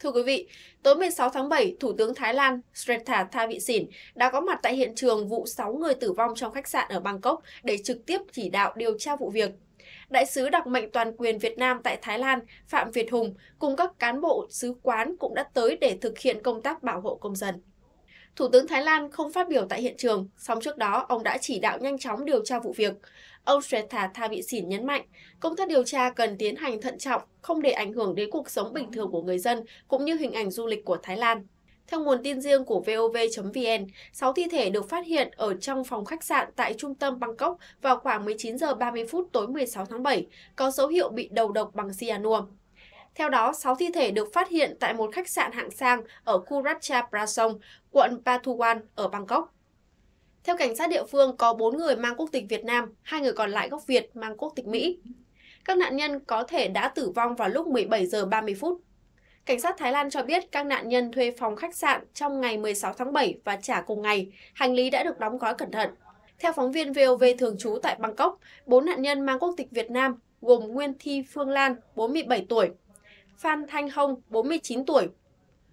Thưa quý vị, tối 16 tháng 7, Thủ tướng Thái Lan Srettha Thavisin đã có mặt tại hiện trường vụ 6 người tử vong trong khách sạn ở Bangkok để trực tiếp chỉ đạo điều tra vụ việc. Đại sứ đặc mệnh toàn quyền Việt Nam tại Thái Lan Phạm Việt Hùng cùng các cán bộ sứ quán cũng đã tới để thực hiện công tác bảo hộ công dân. Thủ tướng Thái Lan không phát biểu tại hiện trường, song trước đó ông đã chỉ đạo nhanh chóng điều tra vụ việc. Ông Sretha Thavisin nhấn mạnh, công tác điều tra cần tiến hành thận trọng, không để ảnh hưởng đến cuộc sống bình thường của người dân cũng như hình ảnh du lịch của Thái Lan. Theo nguồn tin riêng của VOV.vn, 6 thi thể được phát hiện ở trong phòng khách sạn tại trung tâm Bangkok vào khoảng 19 giờ 30 phút tối 16 tháng 7, có dấu hiệu bị đầu độc bằng cyanua. Theo đó, 6 thi thể được phát hiện tại một khách sạn hạng sang ở khu Ratcha Prasong, quận Patuwan ở Bangkok. Theo cảnh sát địa phương, có 4 người mang quốc tịch Việt Nam, hai người còn lại gốc Việt mang quốc tịch Mỹ. Các nạn nhân có thể đã tử vong vào lúc 17 giờ 30 phút. Cảnh sát Thái Lan cho biết các nạn nhân thuê phòng khách sạn trong ngày 16 tháng 7 và trả cùng ngày, hành lý đã được đóng gói cẩn thận. Theo phóng viên VOV thường trú tại Bangkok, bốn nạn nhân mang quốc tịch Việt Nam gồm Nguyên Thi Phương Lan, 47 tuổi, Phan Thanh Hông 49 tuổi,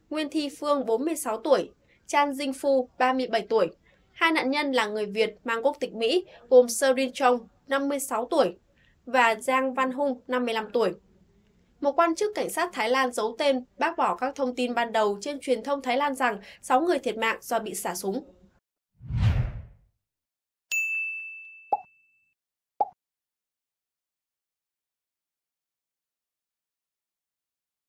Nguyên Thi Phương 46 tuổi, Chan Dinh Phu 37 tuổi. Hai nạn nhân là người Việt mang quốc tịch Mỹ gồm Serin Trong 56 tuổi và Giang Văn Hung 55 tuổi. Một quan chức cảnh sát Thái Lan giấu tên bác bỏ các thông tin ban đầu trên truyền thông Thái Lan rằng 6 người thiệt mạng do bị xả súng.